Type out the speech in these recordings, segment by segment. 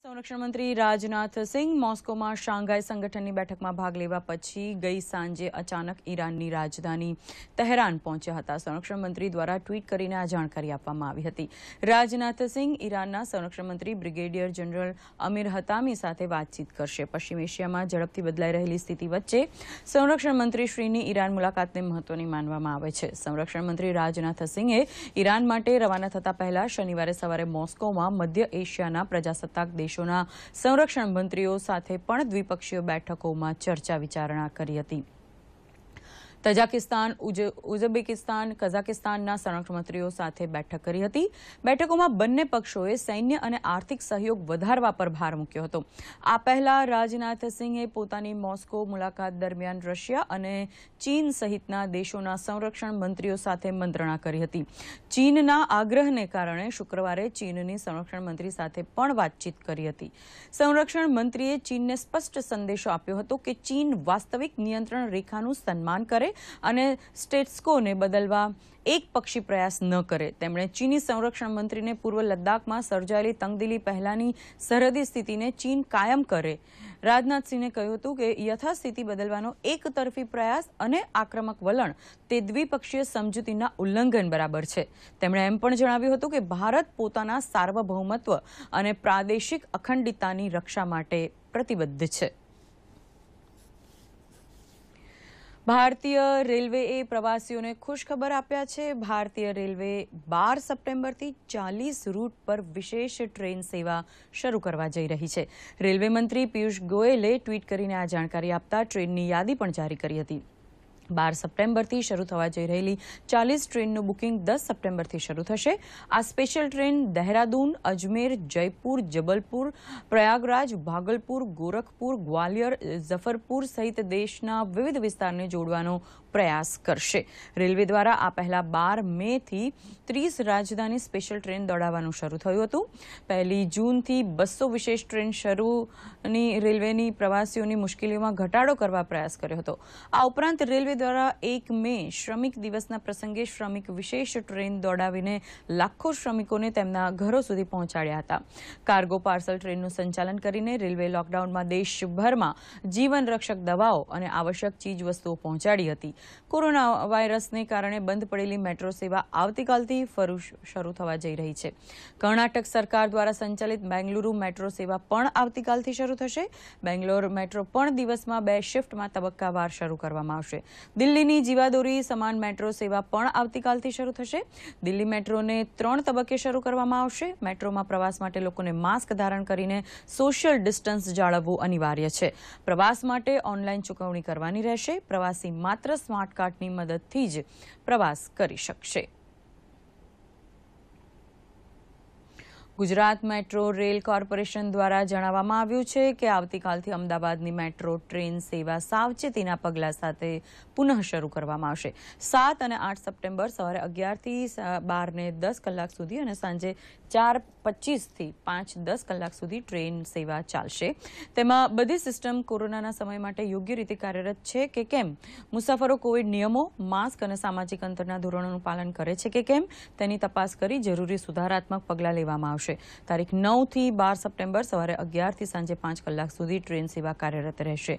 સંરક્ષણ મંત્રી રાજનાથ મોસ્કોમાં શાંઘાઈ સંગઠનની બેઠકમાં ભાગ લેવા પછી ગઈ સાંજે અચાનક ઈરાનની રાજધાની તહેરાન પહોંચ્યા હતા સંરક્ષણ મંત્રી દ્વારા ટ્વીટ કરીને આ જાણકારી આપવામાં આવી હતી રાજનાથ ઈરાનના સંરક્ષણ મંત્રી બ્રિગેડિયર જનરલ અમીર હતામી સાથે વાતચીત કરશે પશ્ચિમ એશિયામાં ઝડપથી બદલાઈ રહેલી સ્થિતિ વચ્ચે સંરક્ષણ મંત્રીશ્રીની ઈરાન મુલાકાતને મહત્વની માનવામાં આવે છે સંરક્ષણ મંત્રી રાજનાથ સિંહે ઈરાન માટે રવાના થતા પહેલા શનિવારે સવારે મોસ્કોમાં મધ્ય એશિયાના પ્રજાસત્તાક દેશ દેશોના સંરક્ષણ મંત્રીઓ સાથે પણ દ્વિપક્ષીય બેઠકોમાં ચર્ચા વિચારણા કરી હતી તજાકિસ્તાન ઉઝબેકિસ્તાન કઝાકિસ્તાનના સંરક્ષણ મંત્રીઓ સાથે બેઠક કરી હતી બેઠકોમાં બંને પક્ષોએ સૈન્ય અને આર્થિક સહયોગ વધારવા પર ભાર મૂક્યો હતો આ પહેલા રાજનાથસિંહે પોતાની મોસ્કો મુલાકાત દરમિયાન રશિયા અને ચીન સહિતના દેશોના સંરક્ષણ મંત્રીઓ સાથે મંત્રણા કરી હતી ચીનના આગ્રહને કારણે શુક્રવારે ચીનની સંરક્ષણ મંત્રી સાથે પણ વાતચીત કરી હતી સંરક્ષણ મંત્રીએ ચીનને સ્પષ્ટ સંદેશો આપ્યો હતો કે ચીન વાસ્તવિક નિયંત્રણ રેખાનું સન્માન કરે અને સ્ટેટ્સકોને બદલવા એક પક્ષી પ્રયાસ ન કરે તેમણે ચીની સંરક્ષણ મંત્રીને પૂર્વ લદ્દાખમાં સર્જાયેલી તંગદિલી પહેલાની સરહદી સ્થિતિને ચીન કાયમ કરે રાજનાથસિંહે કહ્યું હતું કે યથાસ્થિતિ બદલવાનો એકતરફી પ્રયાસ અને આક્રમક વલણ તે દ્વિપક્ષીય સમજૂતીના ઉલ્લંઘન બરાબર છે તેમણે એમ પણ જણાવ્યું હતું કે ભારત પોતાના સાર્વભૌમત્વ અને પ્રાદેશિક અખંડિતતાની રક્ષા માટે પ્રતિબદ્ધ છે ભારતીય રેલવેએ પ્રવાસીઓને ખુશખબર આપ્યા છે ભારતીય રેલવે બાર સપ્ટેમ્બરથી ચાલીસ રૂટ પર વિશેષ ટ્રેન સેવા શરૂ કરવા જઈ રહી છે રેલવે મંત્રી પિયુષ ગોયલે ટ્વીટ કરીને આ જાણકારી આપતા ટ્રેનની યાદી પણ જારી કરી હતી બાર સપ્ટેમ્બરથી શરૂ થવા જઈ રહેલી ચાલીસ ટ્રેનનું બુકિંગ દસ સપ્ટેમ્બરથી શરૂ થશે આ સ્પેશિયલ ટ્રેન દહેરાદૂન અજમેર જયપુર જબલપુર પ્રયાગરાજ ભાગલપુર ગોરખપુર ગ્વાલિયર ઝફરપુર સહિત દેશના વિવિધ વિસ્તારને જોડવાનો પ્રયાસ કરશે રેલવે દ્વારા આ પહેલા બાર મેથી ત્રીસ રાજધાની સ્પેશિયલ ટ્રેન દોડાવવાનું શરૂ થયું હતું પહેલી જૂનથી બસો વિશેષ ટ્રેન શરૂની રેલવેની પ્રવાસીઓની મુશ્કેલીઓમાં ઘટાડો કરવા પ્રયાસ કર્યો હતો આ ઉપરાંત રેલવે દ્વારા એક મે શ્રમિક દિવસના પ્રસંગે શ્રમિક વિશેષ ટ્રેન દોડાવીને લાખો શ્રમિકોને તેમના ઘરો સુધી પહોંચાડ્યા હતા કાર્ગો પાર્સલ ટ્રેનનું સંચાલન કરીને રેલવે લોકડાઉનમાં દેશભરમાં જીવનરક્ષક દવાઓ અને આવશ્યક ચીજવસ્તુઓ પહોંચાડી હતી કોરોના વાયરસને કારણે બંધ પડેલી મેટ્રો સેવા આવતીકાલથી ફરી શરૂ થવા જઈ રહી છે કર્ણાટક સરકાર દ્વારા સંચાલિત બેંગલુરુ મેટ્રો સેવા પણ આવતીકાલથી શરૂ થશે બેંગ્લોર મેટ્રો પણ દિવસમાં બે શિફ્ટમાં તબક્કાવાર શરૂ કરવામાં આવશે દિલ્હીની જીવાદોરી સમાન મેટ્રો સેવા પણ આવતીકાલથી શરૂ થશે દિલ્હી મેટ્રોને ત્રણ તબક્કે શરૂ કરવામાં આવશે મેટ્રોમાં પ્રવાસ માટે લોકોને માસ્ક ધારણ કરીને સોશિયલ ડિસ્ટન્સ જાળવવું અનિવાર્ય છે પ્રવાસ માટે ઓનલાઈન ચૂકવણી કરવાની રહેશે પ્રવાસી માત્ર સ્માર્ટ કાર્ડની મદદથી જ પ્રવાસ કરી શકશે ગુજરાત મેટ્રો રેલ કોર્પોરેશન દ્વારા જણાવવામાં આવ્યું છે કે આવતીકાલથી અમદાવાદની મેટ્રો ટ્રેન સેવા સાવચેતીના પગલાં સાથે પુનઃ શરૂ કરવામાં આવશે સાત અને આઠ સપ્ટેમ્બર સવારે અગિયારથી બારને દસ કલાક સુધી અને સાંજે ચાર પચીસથી પાંચ દસ કલાક સુધી ટ્રેન સેવા ચાલશે તેમાં બધી સિસ્ટમ કોરોનાના સમય માટે યોગ્ય રીતે કાર્યરત છે કે કેમ મુસાફરો કોવિડ નિયમો માસ્ક અને સામાજિક અંતરના ધોરણોનું પાલન કરે છે કે કેમ તેની તપાસ કરી જરૂરી સુધારાત્મક પગલાં લેવામાં આવશે રહેશે તારીખ નવથી બાર સપ્ટેમ્બર સવારે અગિયારથી સાંજે પાંચ કલાક સુધી ટ્રેન સેવા કાર્યરત રહેશે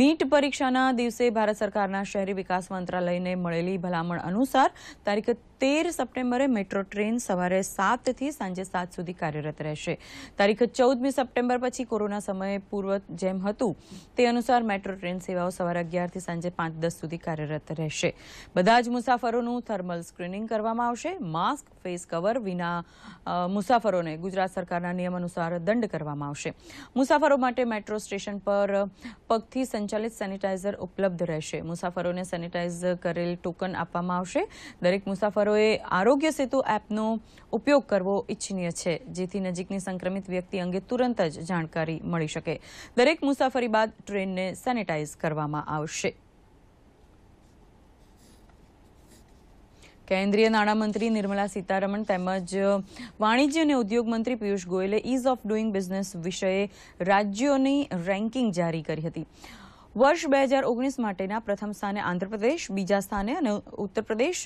નીટ પરીક્ષાના દિવસે ભારત સરકારના શહેરી વિકાસ મંત્રાલયને મળેલી ભલામણ અનુસાર તારીખ તેર સપ્ટેમ્બરે મેટ્રો ટ્રેન સવારે સાતથી સાંજે સાત સુધી કાર્યરત રહેશે તારીખ ચૌદમી સપ્ટેમ્બર પછી કોરોના સમય પૂર્વ જેમ હતું તે અનુસાર મેટ્રો ટ્રેન સેવાઓ સવારે અગિયારથી સાંજે પાંચ દસ સુધી કાર્યરત રહેશે બધા જ મુસાફરોનું થર્મલ સ્ક્રીનિંગ કરવામાં આવશે માસ્ક ફેસ કવર વિના મુસાફરોને ગુજરાત સરકારના નિયમ અનુસાર દંડ કરવામાં આવશે મુસાફરો માટે મેટ્રો સ્ટેશન પર પગથી સંચાલિત સેનિટાઇઝર ઉપલબ્ધ રહેશે મુસાફરોને સેનિટાઇઝ કરેલ ટોકન આપવામાં આવશે દરેક મુસાફર ડ્રાઈવરોએ આરોગ્ય સેતુ એપનો ઉપયોગ કરવો ઇચ્છનીય છે જેથી નજીકની સંક્રમિત વ્યક્તિ અંગે તુરંત જ જાણકારી મળી શકે દરેક મુસાફરી બાદ ટ્રેનને સેનેટાઇઝ કરવામાં આવશે કેન્દ્રીય નાણામંત્રી નિર્મલા સીતારમણ તેમજ વાણિજ્ય અને ઉદ્યોગ મંત્રી પિયુષ ગોયલે ઇઝ ઓફ ડુઇંગ બિઝનેસ વિષયે રાજ્યોની રેન્કિંગ જારી કરી હતી વર્ષ બે હજાર ઓગણીસ માટેના પ્રથમ સ્થાને આંધ્રપ્રદેશ બીજા સ્થાને અને ઉત્તરપ્રદેશ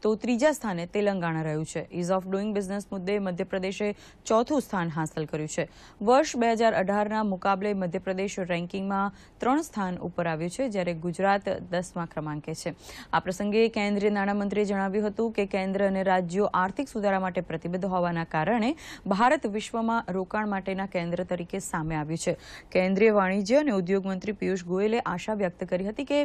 તો ત્રીજા સ્થાને તેલંગાણા રહ્યું છે ઇઝ ઓફ ડુઇંગ બિઝનેસ મુદ્દે મધ્યપ્રદેશે ચોથું સ્થાન હાંસલ કર્યું છે વર્ષ બે હજાર અઢારના મુકાબલે મધ્યપ્રદેશ રેન્કિંગમાં ત્રણ સ્થાન ઉપર આવ્યું છે જ્યારે ગુજરાત દસમા ક્રમાંકે છે આ પ્રસંગે કેન્દ્રીય નાણામંત્રીએ જણાવ્યું હતું કે કેન્દ્ર અને રાજ્યો આર્થિક સુધારા માટે પ્રતિબદ્ધ હોવાના કારણે ભારત વિશ્વમાં રોકાણ માટેના કેન્દ્ર તરીકે સામે આવ્યું છે કેન્દ્રીય વાણિજ્ય અને ઉદ્યોગ મંત્રી પિયુષ ગોયલે આશા વ્યક્ત કરી હતી કે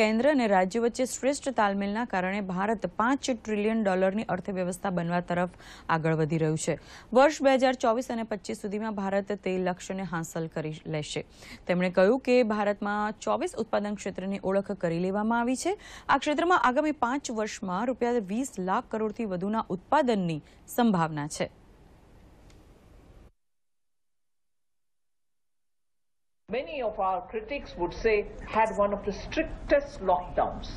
કેન્દ્ર અને રાજ્ય વચ્ચે શ્રેષ્ઠ તાલમેલના કારણે ભારત પાંચ પાંચ ટ્રિલિયન ડોલરની અર્થવ્યવસ્થા બનવા તરફ આગળ વધી રહ્યું છે વર્ષ બે હજાર ચોવીસ અને પચીસ સુધીમાં ભારત તે લક્ષ્યને હાંસલ કરી લેશે તેમણે કહ્યું કે ભારતમાં ચોવીસ ઉત્પાદન ક્ષેત્રની ઓળખ કરી લેવામાં આવી છે આ ક્ષેત્રમાં આગામી પાંચ વર્ષમાં રૂપિયા વીસ લાખ કરોડથી વધુના ઉત્પાદનની સંભાવના છે Many of our critics would say had one of the strictest lockdowns.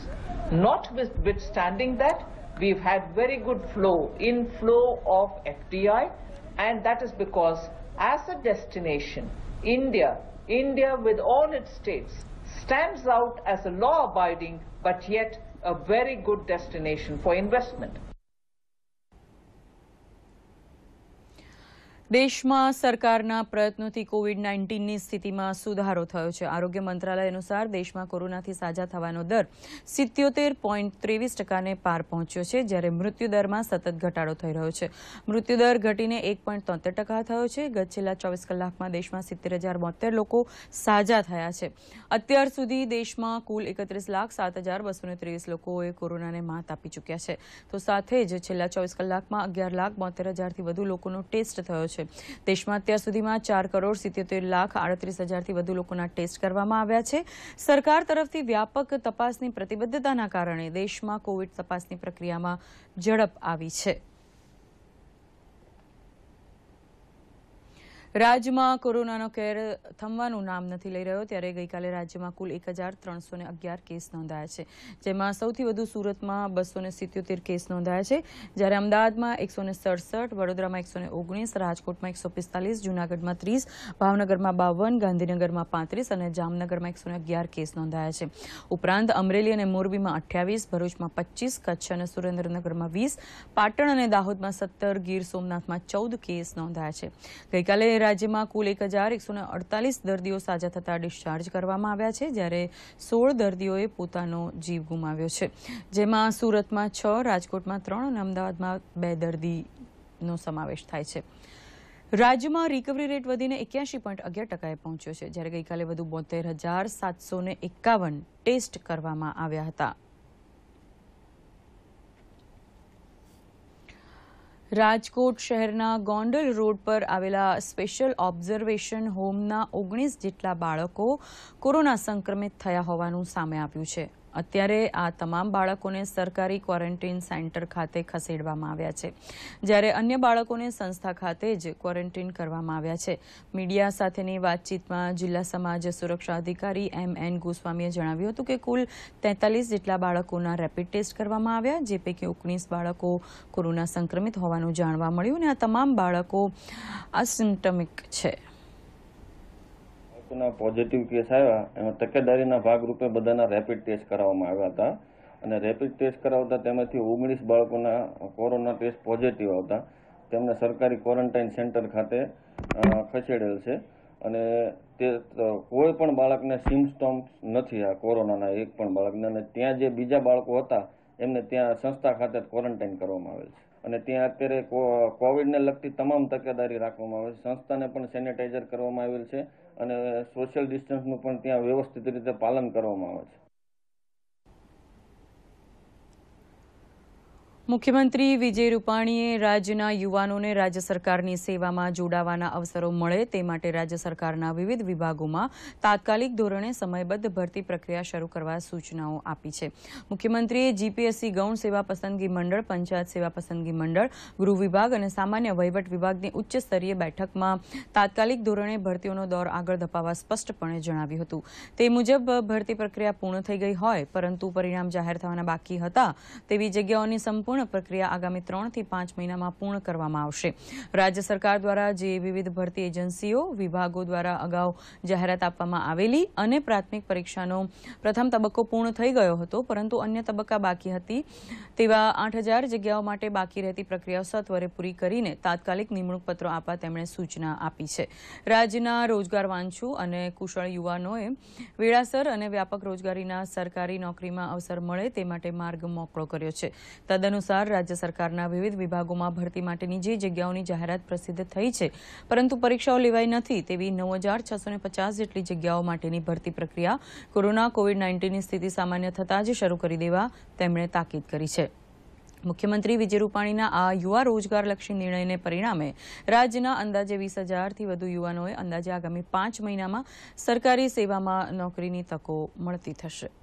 Notwithstanding that, we've had very good flow, inflow of FDI, and that is because as a destination, India, India with all its states, stands out as a law-abiding but yet a very good destination for investment. દેશમાં સરકારના પ્રયત્નોથી Covid નાઇન્ટીનની સ્થિતિમાં સુધારો થયો છે આરોગ્ય મંત્રાલય અનુસાર દેશમાં કોરોનાથી સાજા થવાનો દર સિત્યોતેર પોઈન્ટ ત્રેવીસ ટકાને પાર પહોંચ્યો છે જ્યારે મૃત્યુદરમાં સતત ઘટાડો થઈ રહ્યો છે મૃત્યુદર ઘટીને એક પોઈન્ટ તોતેર ટકા થયો છે ગત છેલ્લા ચોવીસ કલાકમાં દેશમાં સિત્તેર હજાર બોતેર લોકો સાજા થયા છે અત્યાર સુધી દેશમાં કુલ એકત્રીસ લાખ સાત હજાર બસો ત્રેવીસ લોકોએ કોરોનાને માત આપી ચૂક્યા છે તો સાથે જ છેલ્લા ચોવીસ કલાકમાં અગિયાર લાખ બોતેર હજારથી વધુ લોકોનો ટેસ્ટ થયો છે છે દેશમાં અત્યાર સુધીમાં ચાર કરોડ સિત્યોતેર લાખ આડત્રીસ હજારથી વધુ લોકોના ટેસ્ટ કરવામાં આવ્યા છે સરકાર તરફથી વ્યાપક તપાસની પ્રતિબદ્ધતાના કારણે દેશમાં કોવિડ તપાસની પ્રક્રિયામાં ઝડપ આવી છે રાજ્યમાં કોરોનાનો કેર થમવાનું નામ નથી લઈ રહ્યો ત્યારે ગઈકાલે રાજ્યમાં કુલ એક હજાર ત્રણસો અગિયાર કેસ નોંધાયા છે જેમાં સૌથી વધુ સુરતમાં બસો કેસ નોંધાયા છે જ્યારે અમદાવાદમાં એકસો વડોદરામાં એકસો રાજકોટમાં એકસો જૂનાગઢમાં ત્રીસ ભાવનગરમાં બાવન ગાંધીનગરમાં પાંત્રીસ અને જામનગરમાં એકસો કેસ નોંધાયા છે ઉપરાંત અમરેલી અને મોરબીમાં અઠ્યાવીસ ભરૂચમાં પચીસ કચ્છ અને સુરેન્દ્રનગરમાં વીસ પાટણ અને દાહોદમાં સત્તર ગીર સોમનાથમાં ચૌદ કેસ નોંધાયા છે ગઈકાલે રાજ્યમાં કુલ એક હજાર એકસો અડતાલીસ દર્દીઓ સાજા થતાં ડિસ્ચાર્જ કરવામાં આવ્યા છે જ્યારે સોળ દર્દીઓએ પોતાનો જીવ ગુમાવ્યો છે જેમાં સુરતમાં છ રાજકોટમાં ત્રણ અને અમદાવાદમાં બે દર્દીનો સમાવેશ થાય છે રાજ્યમાં રિકવરી રેટ વધીને એક્યાસી પોઈન્ટ અગિયાર ટકાએ પહોંચ્યો છે જ્યારે ગઈકાલે વધુ બોતેર હજાર સાતસો એકાવન ટેસ્ટ કરવામાં આવ્યા હતા રાજકોટ શહેરના ગોંડલ રોડ પર આવેલા સ્પેશિયલ ઓબ્ઝર્વેશન હોમના ઓગણીસ જેટલા બાળકો કોરોના સંક્રમિત થયા હોવાનું સામે આવ્યું છે અત્યારે આ તમામ બાળકોને સરકારી ક્વોરન્ટીન સેન્ટર ખાતે ખસેડવામાં આવ્યા છે જ્યારે અન્ય બાળકોને સંસ્થા ખાતે જ ક્વોરન્ટીન કરવામાં આવ્યા છે મીડિયા સાથેની વાતચીતમાં જિલ્લા સમાજ સુરક્ષા અધિકારી એમ એન ગોસ્વામીએ જણાવ્યું હતું કે કુલ તેતાલીસ જેટલા બાળકોના રેપિડ ટેસ્ટ કરવામાં આવ્યા જે પૈકી ઓગણીસ બાળકો કોરોના સંક્રમિત હોવાનું જાણવા મળ્યું અને આ તમામ બાળકો અસિમ્ટમિક છે ના પોઝિટિવ કેસ આવ્યા એમાં તકેદારીના ભાગરૂપે બધાના રેપિડ ટેસ્ટ કરાવવામાં આવ્યા હતા અને રેપિડ ટેસ્ટ કરાવતા તેમાંથી ઓગણીસ બાળકોના કોરોના ટેસ્ટ પોઝિટિવ આવતા તેમને સરકારી ક્વોરન્ટાઇન સેન્ટર ખાતે ખસેડેલ છે અને તે કોઈ પણ બાળકને સિમ્પટમ્સ નથી આ કોરોનાના એક પણ બાળકને અને ત્યાં જે બીજા બાળકો હતા એમને ત્યાં સંસ્થા ખાતે ક્વોરન્ટાઇન કરવામાં આવેલ છે અને ત્યાં અત્યારે કોવિડને લગતી તમામ તકેદારી રાખવામાં આવે છે સંસ્થાને પણ સેનિટાઈઝર કરવામાં આવેલ છે અને સોશિયલ ડિસ્ટન્સનું પણ ત્યાં વ્યવસ્થિત રીતે પાલન કરવામાં આવે છે મુખ્યમંત્રી વિજય રૂપાણીએ રાજ્યના યુવાનોને રાજ્ય સરકારની સેવામાં જોડાવાના અવસરો મળે તે માટે રાજ્ય સરકારના વિવિધ વિભાગોમાં તાત્કાલિક ધોરણે સમયબદ્ધ ભરતી પ્રક્રિયા શરૂ કરવા સૂચનાઓ આપી છે મુખ્યમંત્રીએ જીપીએસસી ગૌણ સેવા પસંદગી મંડળ પંચાયત સેવા પસંદગી મંડળ ગૃહ વિભાગ અને સામાન્ય વહીવટ વિભાગની ઉચ્ચ સ્તરીય બેઠકમાં તાત્કાલિક ધોરણે ભરતીઓનો દોર આગળ ધપાવવા સ્પષ્ટપણે જણાવ્યું હતું તે મુજબ ભરતી પ્રક્રિયા પૂર્ણ થઈ ગઈ હોય પરંતુ પરિણામ જાહેર થવાના બાકી હતા તેવી જગ્યાઓની સંપૂર્ણ સંપૂર્ણ પ્રક્રિયા આગામી ત્રણથી પાંચ મહિનામાં પૂર્ણ કરવામાં આવશે રાજ્ય સરકાર દ્વારા જે વિવિધ ભરતી એજન્સીઓ વિભાગો દ્વારા અગાઉ જાહેરાત આપવામાં આવેલી અને પ્રાથમિક પરીક્ષાનો પ્રથમ તબક્કો પૂર્ણ થઈ ગયો હતો પરંતુ અન્ય તબક્કા બાકી હતી તેવા આઠ જગ્યાઓ માટે બાકી રહેતી પ્રક્રિયાઓ સત્વરે પૂરી કરીને તાત્કાલિક નિમણૂક પત્રો આપવા તેમણે સૂચના આપી છે રાજ્યના રોજગાર વાંચુ અને કુશળ યુવાનોએ વેળાસર અને વ્યાપક રોજગારીના સરકારી નોકરીમાં અવસર મળે તે માટે માર્ગ મોકળો કર્યો છે તદનુસાર અનુસાર રાજ્ય સરકારના વિવિધ વિભાગોમાં ભરતી માટેની જે જગ્યાઓની જાહેરાત પ્રસિદ્ધ થઈ છે પરંતુ પરીક્ષાઓ લેવાઈ નથી તેવી નવ જેટલી જગ્યાઓ માટેની ભરતી પ્રક્રિયા કોરોના કોવિડ નાઇન્ટીનની સ્થિતિ સામાન્ય થતાં જ શરૂ કરી દેવા તેમણે તાકીદ કરી છે મુખ્યમંત્રી વિજય રૂપાણીના આ યુવા રોજગારલક્ષી નિર્ણયને પરિણામે રાજ્યના અંદાજે વીસ હજારથી વધુ યુવાનોએ અંદાજે આગામી પાંચ મહિનામાં સરકારી સેવામાં નોકરીની તકો મળતી થશે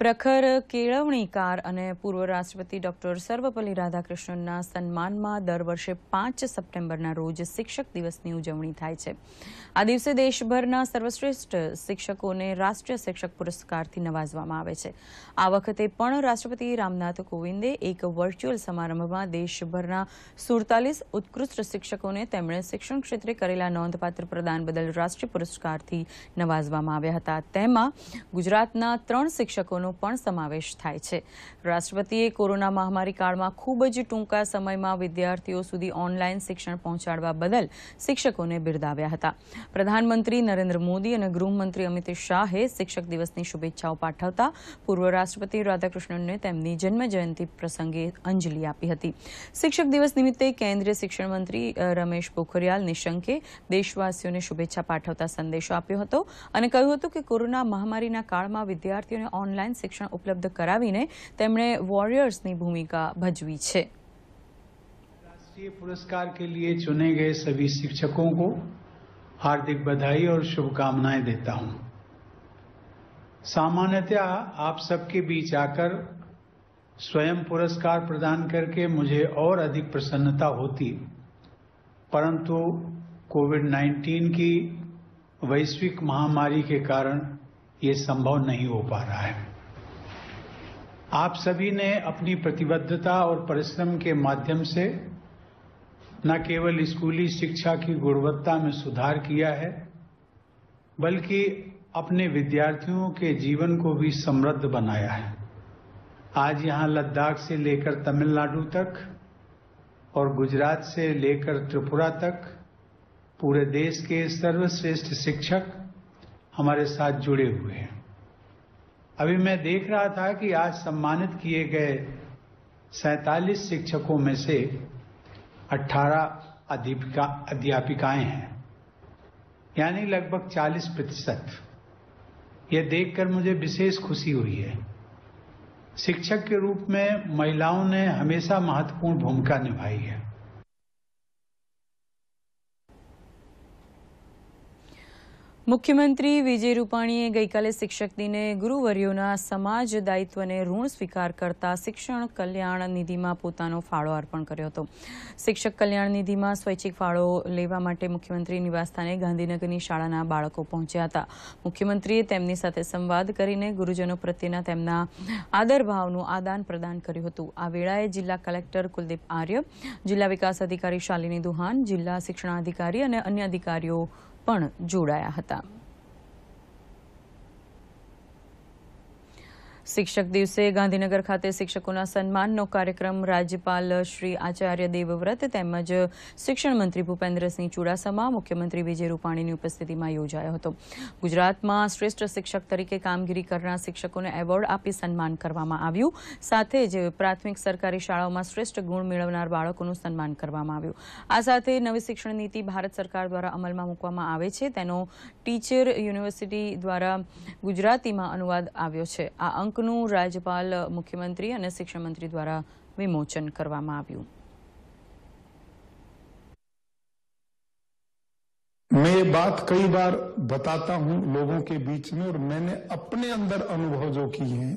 પ્રખર કેળવણીકાર અને પૂર્વ રાષ્ટ્રપતિ ડોક્ટર સર્વપલ્લી રાધાકૃષ્ણનના સન્માનમાં દર વર્ષે પાંચ સપ્ટેમ્બરના રોજ શિક્ષક દિવસની ઉજવણી થાય છે આ દિવસે દેશભરના સર્વશ્રેષ્ઠ શિક્ષકોને રાષ્ટ્રીય શિક્ષક પુરસ્કારથી નવાજવામાં આવે છે આ વખતે પણ રાષ્ટ્રપતિ રામનાથ કોવિંદે એક વર્ચ્યુઅલ સમારંભમાં દેશભરના સુડતાલીસ ઉત્કૃષ્ટ શિક્ષકોને તેમણે શિક્ષણ ક્ષેત્રે કરેલા નોંધપાત્ર પ્રદાન બદલ રાષ્ટ્રીય પુરસ્કારથી નવાજવામાં આવ્યા હતા તેમાં ગુજરાતના ત્રણ શિક્ષકોનો કરવાનો પણ સમાવેશ થાય છે રાષ્ટ્રપતિએ કોરોના મહામારી કાળમાં ખૂબ જ ટૂંકા સમયમાં વિદ્યાર્થીઓ સુધી ઓનલાઈન શિક્ષણ પહોંચાડવા બદલ શિક્ષકોને બિરદાવ્યા હતા પ્રધાનમંત્રી નરેન્દ્ર મોદી અને ગૃહમંત્રી અમિત શાહે શિક્ષક દિવસની શુભેચ્છાઓ પાઠવતા પૂર્વ રાષ્ટ્રપતિ રાધાકૃષ્ણનને તેમની જન્મજયંતિ પ્રસંગે અંજલિ આપી હતી શિક્ષક દિવસ નિમિત્તે કેન્દ્રીય શિક્ષણ મંત્રી રમેશ પોખરિયાલ નિશંકે દેશવાસીઓને શુભેચ્છા પાઠવતા સંદેશો આપ્યો હતો અને કહ્યું હતું કે કોરોના મહામારીના કાળમાં વિદ્યાર્થીઓને ઓનલાઈન शिक्षण उपलब्ध ઉપલબ્ધ કરાવીને તેમણે વોરિયર્સની भूमिका भजवी राष्ट्रीय पुरस्कार के लिए चुने गए सभी शिक्षकों को हार्दिक बधाई और शुभकामनाएं देता हूं सामान्यतया आप सबके बीच आकर स्वयं पुरस्कार प्रदान करके मुझे और अधिक प्रसन्नता होती परंतु कोविड 19 की वैश्विक महामारी के कारण ये संभव नहीं हो पा रहा है आप सभी ने अपनी प्रतिबद्धता और परिश्रम के माध्यम से न केवल स्कूली शिक्षा की गुणवत्ता में सुधार किया है बल्कि अपने विद्यार्थियों के जीवन को भी समृद्ध बनाया है आज यहां लद्दाख से लेकर तमिलनाडु तक और गुजरात से लेकर त्रिपुरा तक पूरे देश के सर्वश्रेष्ठ शिक्षक हमारे साथ जुड़े हुए हैं अभी मैं देख रहा था कि आज सम्मानित किए गए सैतालीस शिक्षकों में से 18 अध्यापिका अध्यापिकाएं हैं यानी लगभग 40 प्रतिशत यह देखकर मुझे विशेष खुशी हुई है शिक्षक के रूप में महिलाओं ने हमेशा महत्वपूर्ण भूमिका निभाई है મુખ્યમંત્રી વિજય રૂપાણીએ ગઈકાલે શિક્ષક દિને ગુરુવર્યોના સમાજ દાયિત્વને ઋણ સ્વીકાર કરતા શિક્ષણ કલ્યાણ નિધિમાં પોતાનો ફાળો અર્પણ કર્યો હતો શિક્ષક કલ્યાણ નિધિમાં સ્વૈચ્છિક ફાળો લેવા માટે મુખ્યમંત્રી નિવાસસ્થાને ગાંધીનગરની શાળાના બાળકો પહોંચ્યા હતા મુખ્યમંત્રીએ તેમની સાથે સંવાદ કરીને ગુરુજનો પ્રત્યેના તેમના આદરભાવનું આદાન પ્રદાન કર્યું હતું આ વેળાએ જિલ્લા કલેક્ટર કુલદીપ આર્ય જિલ્લા વિકાસ અધિકારી શાલિની દુહાન જિલ્લા શિક્ષણાધિકારી અને અન્ય અધિકારીઓ પણ જોડાયા હતા શિક્ષક દિવસે ગાંધીનગર ખાતે શિક્ષકોના સન્માનનો કાર્યક્રમ રાજ્યપાલ શ્રી આચાર્ય દેવવ્રત તેમજ શિક્ષણ મંત્રી ભૂપેન્દ્રસિંહ ચુડાસમા મુખ્યમંત્રી વિજય રૂપાણીની ઉપસ્થિતિમાં યોજાયો હતો ગુજરાતમાં શ્રેષ્ઠ શિક્ષક તરીકે કામગીરી કરનાર શિક્ષકોને એવોર્ડ આપી સન્માન કરવામાં આવ્યું સાથે જ પ્રાથમિક સરકારી શાળાઓમાં શ્રેષ્ઠ ગુણ મેળવનાર બાળકોનું સન્માન કરવામાં આવ્યું આ સાથે નવી શિક્ષણ નીતિ ભારત સરકાર દ્વારા અમલમાં મૂકવામાં આવે છે તેનો ટીચર યુનિવર્સિટી દ્વારા ગુજરાતીમાં અનુવાદ આવ્યો છે આ અંક બુકનું રાજ્યપાલ મુખ્યમંત્રી અને શિક્ષણ મંત્રી દ્વારા વિમોચન કરવામાં मैं ये बात कई बार बताता हूं लोगों के बीच में और मैंने अपने अंदर अनुभव जो किए हैं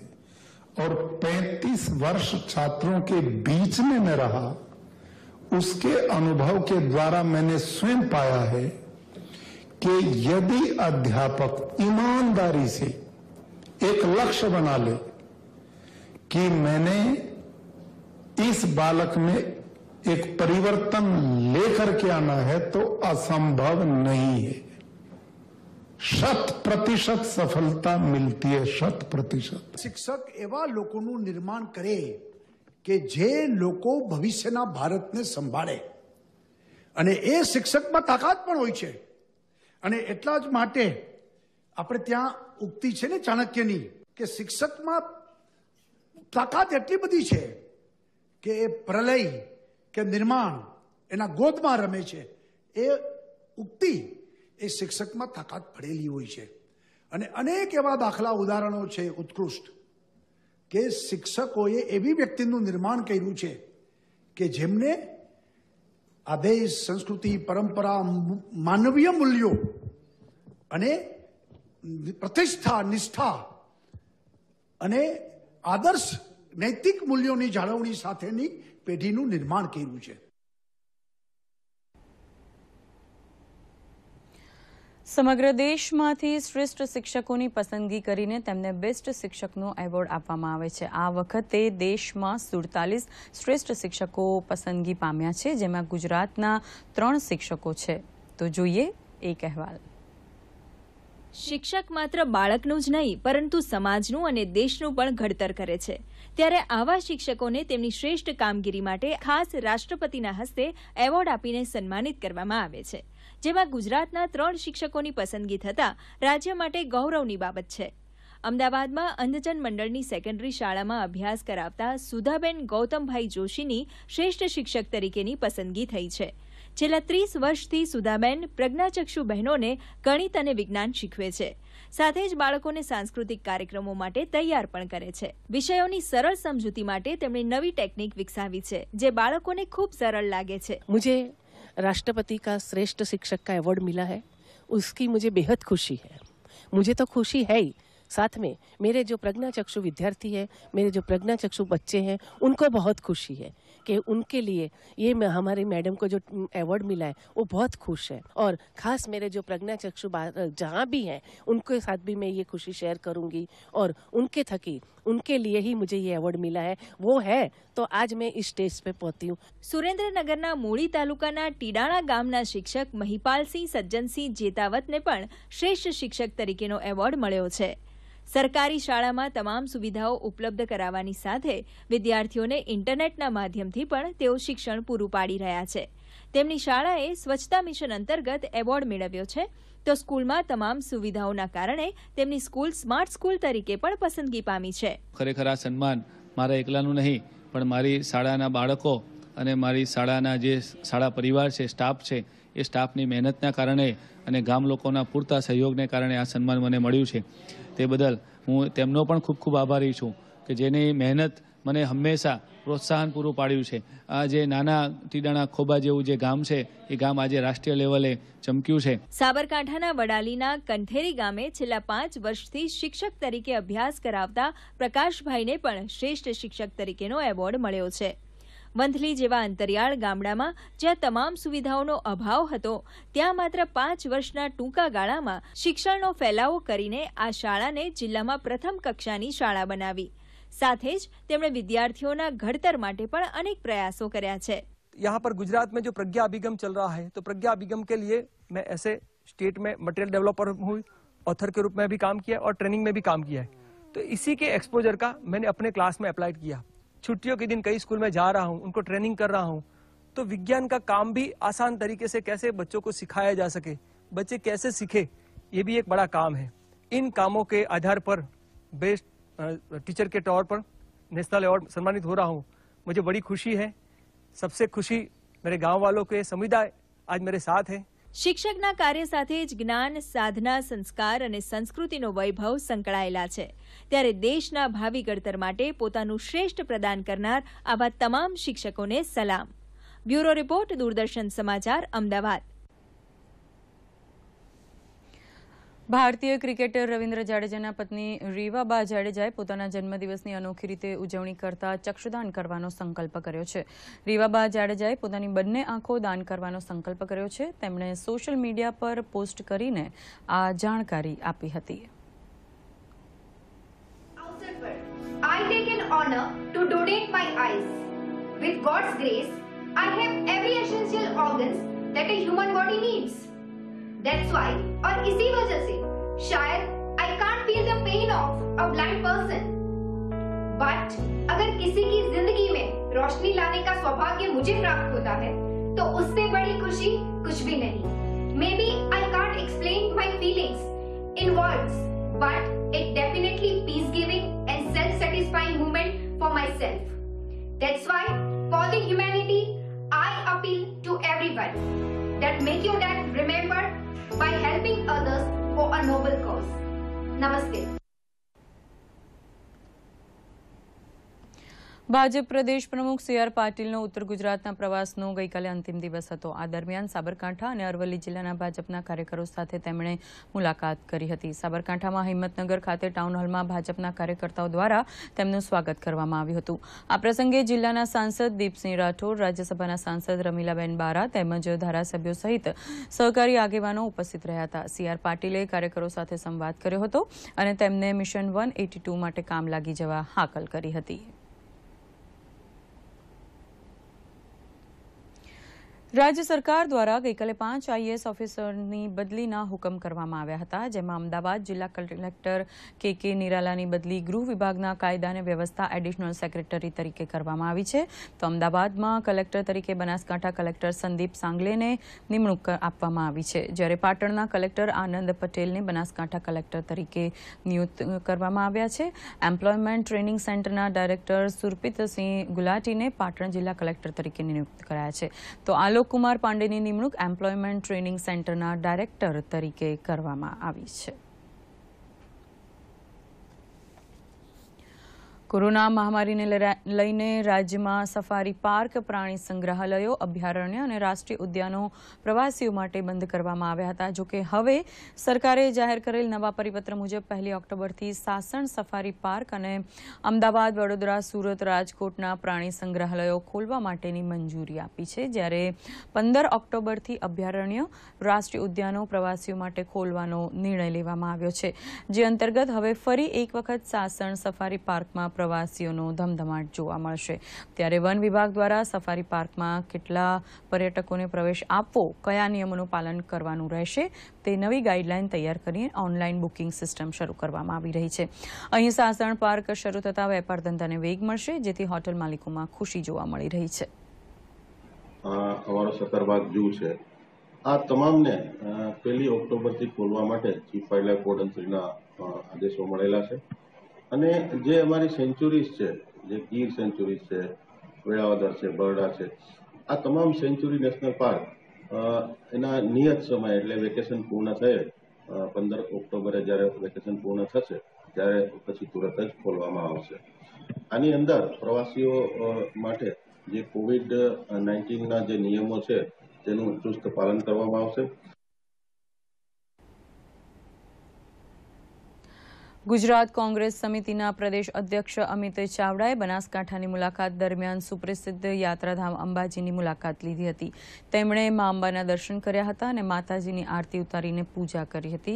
और 35 वर्ष छात्रों के बीच में मैं रहा उसके अनुभव के द्वारा मैंने स्वयं पाया है कि यदि अध्यापक ईमानदारी से एक लक्ष्य बना ले कि मैंने इस बालक में एक परिवर्तन लेकर के आना है तो असंभव नहीं है શત પ્રતિશત સફળતા મિલતી હૈ શત પ્રતિશત શિક્ષક એવા લોકોનું નિર્માણ કરે કે જે લોકો ભવિષ્યના ભારતને સંભાળે અને એ શિક્ષકમાં તાકાત પણ હોય છે અને એટલા જ માટે આપણે ત્યાં ઉક્તિ છે ને ચાણક્યની કે શિક્ષકમાં તાકાત એટલી બધી છે કે એ પ્રલય કે નિર્માણ એના ગોદમાં રમે છે એ ઉક્તિ એ શિક્ષકમાં તાકાત પડેલી હોય છે અને અનેક એવા દાખલા ઉદાહરણો છે ઉત્કૃષ્ટ કે શિક્ષકોએ એવી વ્યક્તિનું નિર્માણ કર્યું છે કે જેમને આ દેશ સંસ્કૃતિ પરંપરા માનવીય મૂલ્યો અને પ્રતિષ્ઠા નિષ્ઠા અને આદર્શ નૈતિક મૂલ્યોની જાળવણી સાથેની પેઢીનું નિર્માણ કર્યું છે સમગ્ર દેશમાંથી શ્રેષ્ઠ શિક્ષકોની પસંદગી કરીને તેમને બેસ્ટ શિક્ષકનો એવોર્ડ આપવામાં આવે છે આ વખતે દેશમાં સુડતાલીસ શ્રેષ્ઠ શિક્ષકો પસંદગી પામ્યા છે જેમાં ગુજરાતના ત્રણ શિક્ષકો છે તો જોઈએ એક અહેવાલ શિક્ષક માત્ર બાળકનું જ નહીં પરંતુ સમાજનું અને દેશનું પણ ઘડતર કરે છે ત્યારે આવા શિક્ષકોને તેમની શ્રેષ્ઠ કામગીરી માટે ખાસ રાષ્ટ્રપતિના હસ્તે એવોર્ડ આપીને સન્માનિત કરવામાં આવે છે જેમાં ગુજરાતના ત્રણ શિક્ષકોની પસંદગી થતાં રાજ્ય માટે ગૌરવની બાબત છે અમદાવાદમાં અંધજન મંડળની સેકન્ડરી શાળામાં અભ્યાસ કરાવતા સુધાબેન ગૌતમભાઈ જોશીની શ્રેષ્ઠ શિક્ષક તરીકેની પસંદગી થઈ છે છેલ્લા ત્રીસ વર્ષથી સુધાબેન પ્રજ્ઞાચક્ષુ બહેનોને ગણિત અને વિજ્ઞાન શીખવે છે સાથે જ બાળકોને સાંસ્કૃતિક કાર્યક્રમો માટે તૈયાર પણ કરે છે વિષયોની સરળ સમજૂતી માટે તેમણે નવી ટેકનિક વિકસાવી છે જે બાળકોને ખૂબ સરળ લાગે છે મુજે રાષ્ટ્રપતિ કા શ્રેષ્ઠ શિક્ષક કા એવોર્ડ મિલા હૈ ઉસકી મુજે બેહદ ખુશી હૈ મુજે તો ખુશી હૈ સાથે મેરે જો પ્રજ્ઞાચક્ષુ વિદ્યાર્થી હે મેરે જો પ્રજ્ઞાચક્ષુ બચ્ચે હે ઉનકો બહોત ખુશી હે કે ઉનકે લિયે યે મે હમારે મેડમ કો જો એવર્ડ મિલા હે વો બહોત ખુશ હે ઓર ખાસ મેરે જો પ્રજ્ઞાચક્ષુ જહા ભી હે ઉનકે સાથ ભી મે યે ખુશી શેર करूंगी ઓર ઉનકે થકી ઉનકે લિયે હી મુજે યે એવર્ડ મિલા હે વો હે તો આજ મે ઇસ સ્ટેજ પે પહુંચી હું સુરેન્દ્રનગર ના મોળી તાલુકા ના ટીડાણા ગામ ના શિક્ષક મહીપાલ Singh સજ્જન Singh જેતાવત ને પણ શ્રેષ્ઠ શિક્ષક તરીકે નો એવર્ડ મળ્યો છે સરકારી શાળામાં તમામ સુવિધાઓ ઉપલબ્ધ કરાવવાની સાથે વિદ્યાર્થીઓને ઇન્ટરનેટના માધ્યમથી પણ તેઓ શિક્ષણ પૂરું પાડી રહ્યા છે તેમની શાળાએ સ્વચ્છતા મિશન અંતર્ગત એવોર્ડ મેળવ્યો છે તો સ્કૂલમાં તમામ સુવિધાઓના કારણે તેમની સ્કૂલ સ્માર્ટ સ્કૂલ તરીકે પણ પસંદગી પામી છે ખરેખર આ સન્માન મારા એકલાનું નહીં પણ મારી શાળાના બાળકો અને મારી શાળાના જે શાળા પરિવાર છે સ્ટાફ છે એ સ્ટાફની મહેનતના કારણે અને ગામ લોકોના પૂરતા સહયોગને કારણે આ સન્માન મને મળ્યું છે તે બદલ હું તેમનો પણ ખૂબ ખૂબ આભારી છું કે જેની મહેનત મને હંમેશા પ્રોત્સાહન પૂરું પાડ્યું છે આ જે નાના ટીડાણા ખોબા જેવું જે ગામ છે એ ગામ આજે રાષ્ટ્રીય લેવલે ચમક્યું છે સાબરકાંઠાના વડાલીના કંઠેરી ગામે છેલ્લા પાંચ વર્ષથી શિક્ષક તરીકે અભ્યાસ કરાવતા પ્રકાશભાઈને પણ શ્રેષ્ઠ શિક્ષક તરીકેનો એવોર્ડ મળ્યો છે મંથલી જેવા અંતરિયાળ ગામડામાં જ્યાં તમામ સુવિધાઓનો અભાવ હતો ત્યાં માત્ર પાંચ વર્ષના ટૂંકા ગાળામાં શિક્ષણનો ફેલાવો કરીને આ શાળાને જિલ્લામાં પ્રથમ કક્ષાની શાળા બનાવી સાથે જ તેમણે વિદ્યાર્થીઓના ઘડતર માટે પણ અનેક પ્રયાસો કર્યા છે यहाँ પર गुजरात में जो प्रज्ञा अभिगम चल रहा है तो प्रज्ञा अभिगम के लिए मैं ऐसे स्टेट में मटेरियल डेवलपर हूँ ऑथर के रूप में भी काम किया और ट्रेनिंग में भी काम किया है तो इसी के एक्सपोजर का मैंने अपने क्लास में अप्लाइड छुट्टियों के दिन कई स्कूल में जा रहा हूँ उनको ट्रेनिंग कर रहा हूँ तो विज्ञान का काम भी आसान तरीके से कैसे बच्चों को सिखाया जा सके बच्चे कैसे सीखे ये भी एक बड़ा काम है इन कामों के आधार पर बेस्ट टीचर के तौर पर नेशनल अवार्ड सम्मानित हो रहा हूँ मुझे बड़ी खुशी है सबसे खुशी मेरे गांव वालों के समुदाय आज मेरे साथ है શિક્ષકના કાર્ય સાથે જ જ્ઞાન સાધના સંસ્કાર અને સંસ્કૃતિનો વૈભવ સંકળાયેલા છે ત્યારે દેશના ભાવિ ઘડતર માટે પોતાનું શ્રેષ્ઠ પ્રદાન કરનાર આવા તમામ શિક્ષકોને સલામ બ્યુરો રિપોર્ટ દૂરદર્શન સમાચાર અમદાવાદ ભારતીય ક્રિકેટર રવિન્દ્ર જાડેજાના પત્ની રીવાબા જાડેજાએ પોતાના જન્મદિવસની અનોખી રીતે ઉજવણી કરતા ચક્ષુદાન કરવાનો સંકલ્પ કર્યો છે રીવાબા જાડેજાએ પોતાની બંને આંખો દાન કરવાનો સંકલ્પ કર્યો છે તેમણે સોશિયલ મીડિયા પર પોસ્ટ કરીને આ જાણકારી આપી હતી With God's grace, I have every essential organs that a human body needs. That's why और इसी वजह से शायद I can't feel the pain of a blind person. But अगर किसी की जिंदगी में रोशनी लाने का सौभाग्य मुझे प्राप्त होता है तो उससे बड़ी खुशी कुछ भी नहीं maybe I can't explain my feelings in words but it definitely peace giving and self satisfying movement for myself that's why for the humanity appeal to everyone that make your dad remembered by helping others for a noble cause. Namaste. Bhajpa પ્રદેશ પ્રમુખ C R પાટીલનો ઉત્તર ગુજરાતના પ્રવાસનો ગઈકાલે અંતિમ દિવસ હતો આ દરમિયાન સાબરકાંઠા અને અરવલ્લી જિલ્લાના ભાજપના કાર્યકરો સાથે તેમણે મુલાકાત કરી હતી સાબરકાંઠામાં હિંમતનગર ખાતે ટાઉન હોલમાં ભાજપના કાર્યકર્તાઓ દ્વારા તેમનું સ્વાગત કરવામાં આવ્યું હતું આ પ્રસંગે જિલ્લાના સાંસદ દીપસિંહ રાઠોડ રાજ્યસભાના સાંસદ રમીલાબેન બારા તેમજ ધારાસભ્યો સહિત સહકારી આગેવાનો ઉપસ્થિત રહ્યા હતા સી આર પાટીલે કાર્યકરો સાથે સંવાદ કર્યો હતો અને તેમને મિશન વન માટે કામ લાગી જવા હાકલ કરી હતી રાજ્ય સરકાર દ્વારા ગઈકાલે પાંચ આઈએએસ ઓફિસરની બદલીના હુકમ કરવામાં આવ્યા હતા જેમાં અમદાવાદ જિલ્લા કલેક્ટર કે કે નિરાલાની બદલી ગૃહ વિભાગના કાયદા અને વ્યવસ્થા એડિશનલ સેક્રેટરી તરીકે કરવામાં આવી છે તો અમદાવાદમાં કલેક્ટર તરીકે બનાસકાંઠા કલેક્ટર સંદીપ સાંગલેને નિમણૂક આપવામાં આવી છે જ્યારે પાટણના કલેક્ટર આનંદ પટેલને બનાસકાંઠા કલેક્ટર તરીકે નિયુક્ત કરવામાં આવ્યા છે એમ્પ્લોયમેન્ટ ટ્રેનિંગ સેન્ટરના ડાયરેક્ટર સુરપીતસિંહ ગુલાટીને પાટણ જિલ્લા કલેક્ટર તરીકે નિયુક્ત કરાયા છે તો આલો કુમાર પાંડેની નિમણૂક એમ્પ્લોયમેન્ટ ટ્રેનિંગ સેન્ટરના ડાયરેક્ટર તરીકે કરવામાં આવી છે કોરોના મહામારીને લઈને રાજ્યમાં સફારી પાર્ક પ્રાણી સંગ્રહાલયો અભયારણ્ય અને રાષ્ટ્રીય ઉદ્યાનો પ્રવાસીઓ માટે બંધ કરવામાં આવ્યા હતા જોકે હવે સરકારે જાહેર કરેલ નવા પરિપત્ર મુજબ પહેલી ઓક્ટોબરથી સાસણ સફારી પાર્ક અને અમદાવાદ વડોદરા સુરત રાજકોટના પ્રાણી સંગ્રહાલયો ખોલવા માટેની મંજૂરી આપી છે જ્યારે પંદર ઓક્ટોબરથી અભયારણ્ય રાષ્ટ્રીય ઉદ્યાનો પ્રવાસીઓ માટે ખોલવાનો નિર્ણય લેવામાં આવ્યો છે જે અંતર્ગત હવે ફરી એક વખત સાસણ સફારી પાર્કમાં પ્રવાસીઓનો ધમધમાટ જોવા મળશે ત્યારે વન વિભાગ દ્વારા સફારી પાર્કમાં કેટલા પર્યટકોને પ્રવેશ આપવો કયા નિયમોનું પાલન કરવાનું રહેશે તે નવી ગાઈડલાઈન તૈયાર કરી ઓનલાઈન બુકિંગ સિસ્ટમ શરૂ કરવામાં આવી રહી છે અહીં સાસણ પાર્ક શરૂ થતા વેપાર ધંધાને વેગ મળશે જેથી હોટેલ માલિકોમાં ખુશી જોવા મળી રહી છે આ તમામને પહેલી ઓક્ટોબરથી ખોલવા માટે ચીફ ફાઇલર કોડ આદેશો મળેલા છે અને જે અમારી સેન્ચુરીઝ છે જે ગીર સેન્ચુરીઝ છે વેળાવદર છે બરડા છે આ તમામ સેન્ચુરી નેશનલ પાર્ક એના નિયત સમય એટલે વેકેશન પૂર્ણ થયે પંદર ઓક્ટોબરે જ્યારે વેકેશન પૂર્ણ થશે ત્યારે પછી તુરત જ ખોલવામાં આવશે આની અંદર પ્રવાસીઓ માટે જે કોવિડ નાઇન્ટીનના જે નિયમો છે તેનું ચુસ્ત પાલન કરવામાં આવશે ગુજરાત કોંગ્રેસ સમિતિના પ્રદેશ અધ્યક્ષ અમિત ચાવડાએ બનાસકાંઠાની મુલાકાત દરમિયાન સુપ્રસિદ્ધ યાત્રાધામ અંબાજીની મુલાકાત લીધી હતી તેમણે મા અંબાના દર્શન કર્યા હતા અને માતાજીની આરતી ઉતારીને પૂજા કરી હતી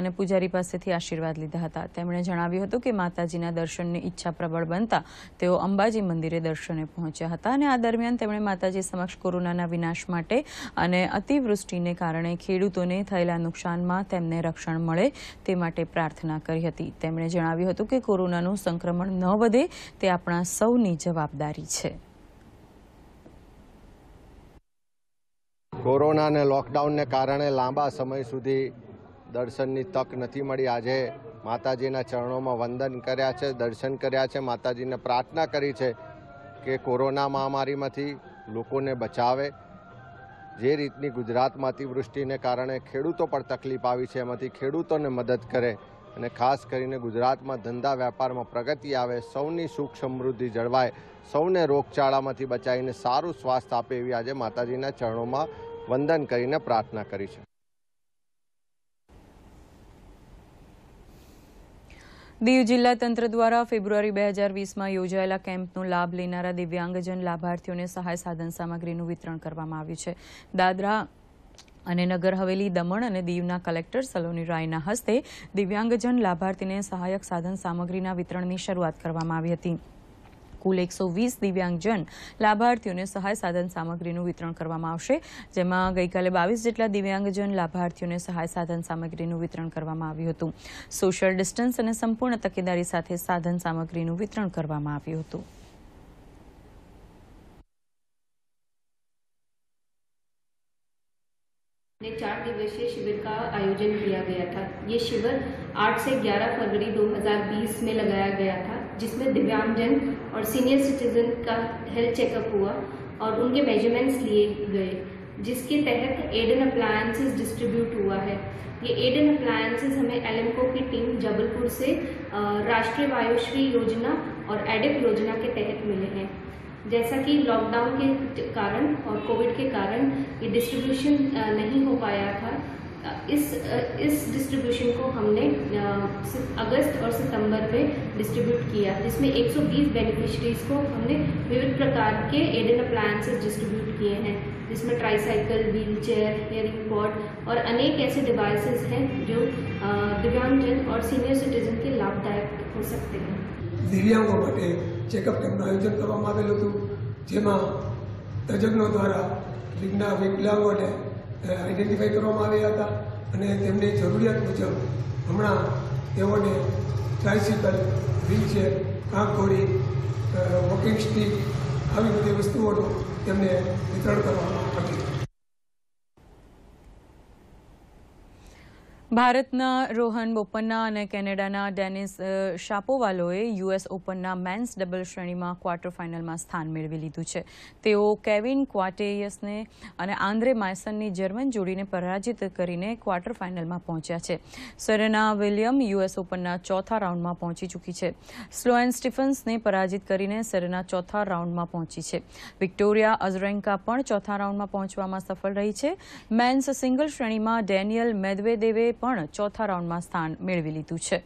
અને પૂજારી પાસેથી આશીર્વાદ લીધા હતા તેમણે જણાવ્યું હતું કે માતાજીના દર્શનની ઈચ્છા પ્રબળ બનતા તેઓ અંબાજી મંદિરે દર્શને પહોંચ્યા હતા અને આ દરમિયાન તેમણે માતાજી સમક્ષ કોરોનાના વિનાશ માટે અને અતિવૃષ્ટિને કારણે ખેડૂતોને થયેલા નુકસાનમાં તેમને રક્ષણ મળે તે માટે પ્રાર્થના કરી હતી હતી તેમણે જણાવ્યું હતું કે કોરોનાનું સંક્રમણ ન વધે તે આપણા સૌની જવાબદારી છે કોરોનાને લોકડાઉનને કારણે લાંબા સમય સુધી દર્શનની તક નથી મળી આજે માતાજીના ચરણોમાં વંદન કર્યા છે દર્શન કર્યા છે માતાજીને પ્રાર્થના કરી છે કે કોરોના મહામારીમાંથી લોકોને બચાવે જે રીતની ગુજરાતમાં અતિવૃષ્ટિને કારણે ખેડૂતો પર તકલીફ આવી છે એમાંથી ખેડૂતોને મદદ કરે અને ખાસ કરીને ગુજરાતમાં ધંધા વેપારમાં પ્રગતિ આવે સૌની સુખ સમૃદ્ધિ જળવાય સૌને રોગચાળામાંથી બચાવીને સારું સ્વાસ્થ્ય આપે એવી આજે માતાજીના ચરણોમાં વંદન કરીને પ્રાર્થના કરી છે દીવ જિલ્લા તંત્ર દ્વારા ફેબ્રુઆરી બે હજાર વીસમાં યોજાયેલા કેમ્પનો લાભ લેનારા દિવ્યાંગજન લાભાર્થીઓને સહાય સાધન સામગ્રીનું વિતરણ કરવામાં આવ્યું છે દાદરા અને નગર હવેલી દમણ અને દીવના કલેક્ટર સલોની રાયના હસ્તે દિવ્યાંગજન લાભાર્થીને સહાયક સાધન સામગ્રીના વિતરણની શરૂઆત કરવામાં આવી હતી કુલ એકસો વીસ દિવ્યાંગજન લાભાર્થીઓને સહાય સાધન સામગ્રીનું વિતરણ કરવામાં આવશે જેમાં ગઈકાલે બાવીસ જેટલા દિવ્યાંગજન લાભાર્થીઓને સહાય સાધન સામગ્રીનું વિતરણ કરવામાં આવ્યું હતું સોશિયલ ડિસ્ટન્સ અને સંપૂર્ણ તકેદારી સાથે સાધન સામગ્રીનું વિતરણ કરવામાં આવ્યું હતું ने चार दिवसीय शिविर का आयोजन किया गया था ये शिविर 8 से 11 फरवरी 2020 में लगाया गया था जिसमें दिव्यांगजन और सीनियर सिटीजन का हेल्थ चेकअप हुआ और उनके मेजरमेंट्स लिए गए जिसके तहत एडन अप्लायंसेस डिस्ट्रीब्यूट हुआ है ये एडन अप्लायंसेस हमें एलएमको की टीम जबलपुर से राष्ट्रीय वायुश्री योजना और एडेप योजना के तहत मिले हैं जैसा कि लॉकडाउन के कारण और कोविड के कारण ये डिस्ट्रीब्यूशन नहीं हो पाया था इस इस डिस्ट्रीब्यूशन को हमने अगस्त और सितंबर में डिस्ट्रीब्यूट किया जिसमें 120 बेनिफिशरीज को हमने विविध प्रकार के एड एंड अप्लायंसेज डिस्ट्रीब्यूट किए हैं जिसमें tricycle wheelchair hearing pod और अनेक ऐसे डिवाइसेस हैं जो दिव्यांगजन और सीनियर सिटीजन के लाभदायक हो सकते हैं दिव्यांगों ચેકઅપ કેમ્પનું આયોજન કરવામાં આવેલું હતું જેમાં તજજ્ઞો દ્વારા વિજ્ઞા વિકલાંગોને આઈડેન્ટિફાઈ કરવામાં આવ્યા હતા અને તેમની જરૂરિયાત મુજબ હમણાં તેઓને ટ્રાયસિકલ વ્હીલચેર કાંકોડી વોકિંગ સ્ટીક આવી બધી વસ્તુઓનું તેમને વિતરણ કરવામાં ભારતના રોહન બોપન્ના અને કેનેડાના ડેનિસ શાપોવાલોએ યુએસ ઓપનના મેન્સ ડબલ શ્રેણીમાં ક્વાર્ટર ફાઇનલમાં સ્થાન મેળવી લીધું છે તેઓ કેવિન ક્વાટેયસને અને આંદ્રે માયસનની જર્મન જોડીને પરાજિત કરીને ક્વાર્ટર ફાઇનલમાં પહોંચ્યા છે સરેના વિલિયમ યુએસ ઓપનના ચોથા રાઉન્ડમાં પહોંચી ચૂકી છે સ્લોએન સ્ટીફન્સને પરાજિત કરીને સરેના ચોથા રાઉન્ડમાં પહોંચી છે વિક્ટોરિયા અઝરેન્કા પણ ચોથા રાઉન્ડમાં પહોંચવામાં સફળ રહી છે મેન્સ સિંગલ શ્રેણીમાં ડેનિયલ મેદવેદેવે પણ ચોથા રાઉન્ડમાં સ્થાન મેળવી લીધું છે